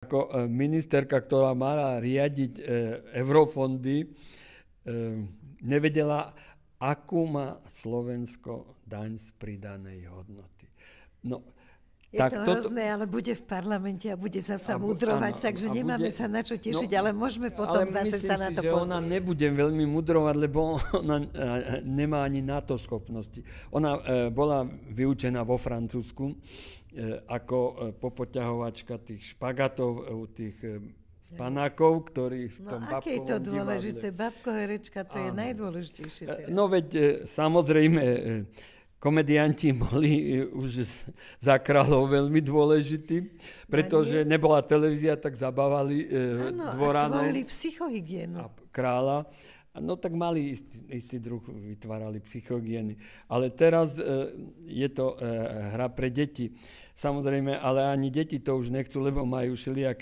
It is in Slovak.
Ako e, ministerka, ktorá mala riadiť e, eurofondy, e, nevedela, akú má Slovensko daň z pridanej hodnoty. No, je tak to hrozné, to... ale bude v parlamente a bude zasa a, mudrovať, áno, takže nemáme bude... sa na čo no, tešiť, no, ale môžeme potom ale zase sa na to pozrieť. ona nebude veľmi mudrovať, lebo ona eh, nemá ani na to schopnosti. Ona eh, bola vyučená vo Francúzsku eh, ako popoťahovačka tých špagatov, tých panákov, ktorí v no, tom no, aké je to dôležité? Divadle... Babko herečka, to Áno. je najdôležitejšie. Teraz. No veď samozrejme komedianti boli e, už za kráľov veľmi dôležití, pretože nebola televízia, tak zabávali e, dvorané. Áno, psychohygienu. A kráľa. No tak mali istý, istý druh, vytvárali psychogieny. Ale teraz e, je to e, hra pre deti. Samozrejme, ale ani deti to už nechcú, lebo majú všelijaké